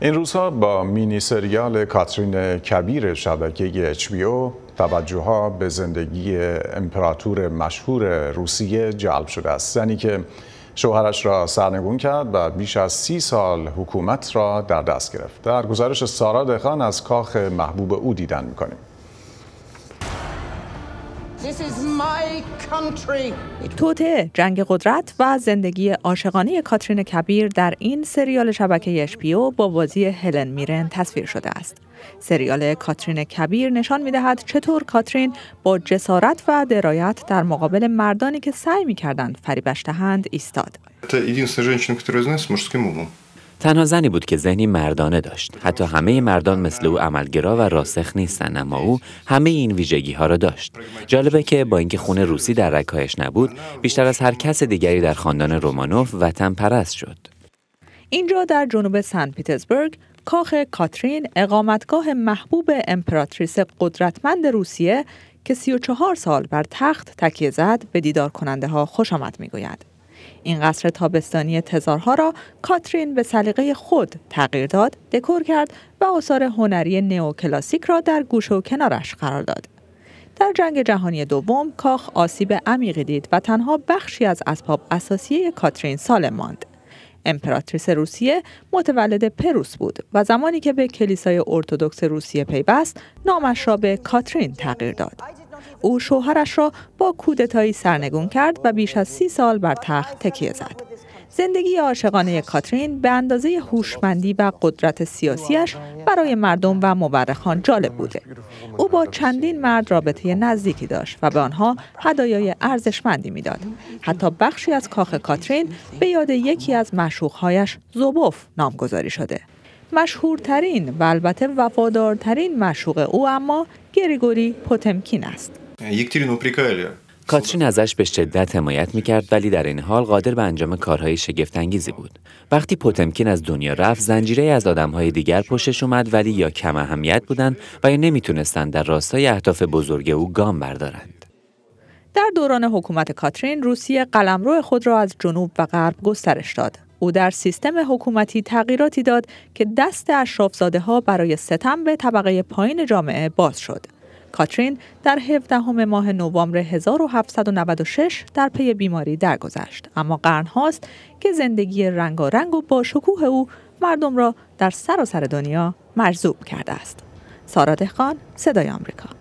این روزها با مینی سریال کاترین کبیر شبکه HBO توجه ها به زندگی امپراتور مشهور روسیه جلب شده است زنی که شوهرش را سرنگون کرد و بیش از سی سال حکومت را در دست گرفت در گزارش سارا دخان از کاخ محبوب او دیدن میکنیم توته جنگ قدرت و زندگی عاشقانه کاترین کبیر در این سریال شبکه اشپیو با بازی هلن میرن تصویر شده است. سریال کاترین کبیر نشان می دهد چطور کاترین با جسارت و درایت در مقابل مردانی که سعی می کردند فریبش دهند ایستاد. تنها زنی بود که ذهنی مردانه داشت حتی همه مردان مثل او عملگرا و راسخ نیستند اما او همه این ویژگی ها را داشت جالبه که با اینکه خون روسی در رکایش نبود بیشتر از هر کس دیگری در خاندان رومانوف وطن پرست شد اینجا در جنوب سن پیتزبرگ کاخ کاترین اقامتگاه محبوب امپراتریس قدرتمند روسیه که 34 سال بر تخت تکیه زد به دیدار کننده ها خوش آمد میگوید. این قصر تابستانی تزارها را کاترین به سلیقه خود تغییر داد، دکور کرد و آثار هنری نئوکلاسیک را در گوش و کنارش قرار داد. در جنگ جهانی دوم کاخ آسیب عمیقی دید و تنها بخشی از اسباب اساسی کاترین سالم ماند. امپراتریس روسیه متولد پروس بود و زمانی که به کلیسای ارتودکس روسیه پیوست نامش را به کاترین تغییر داد. او شوهرش را با کودتایی سرنگون کرد و بیش از سی سال بر تخت تکیه زد. زندگی عاشقانه کاترین به اندازه هوشمندی و قدرت سیاسیش برای مردم و مورخان جالب بوده. او با چندین مرد رابطه نزدیکی داشت و به آنها هدایای ارزشمندی میداد. حتی بخشی از کاخ کاترین به یاد یکی از مشوقهایش زوبوف نامگذاری شده. مشهورترین و البته وفادارترین مشوق او اما گریگوری پوتمکین است. کاترین ازش به شدت حمایت میکرد ولی در این حال قادر به انجام کارهای شگفتانگیزی بود وقتی پوتمکین از دنیا رفت زنجیره از آدمهای دیگر پشتش اومد ولی یا کم اهمیت بودند و یا نمیتونستند در راستای اهداف بزرگ او گام بردارند در دوران حکومت کاترین روسیه قلمرو خود را از جنوب و غرب گسترش داد او در سیستم حکومتی تغییراتی داد که دست اشرافزاده ها برای ستم به طبقه پایین جامعه باز شد. کاترین در 17 همه ماه نوامبر 1796 در پی بیماری درگذشت اما قرن هاست که زندگی رنگارنگ و با شکوه او مردم را در سراسر سر دنیا مجذوب کرده است. سارا دهخان، صدای آمریکا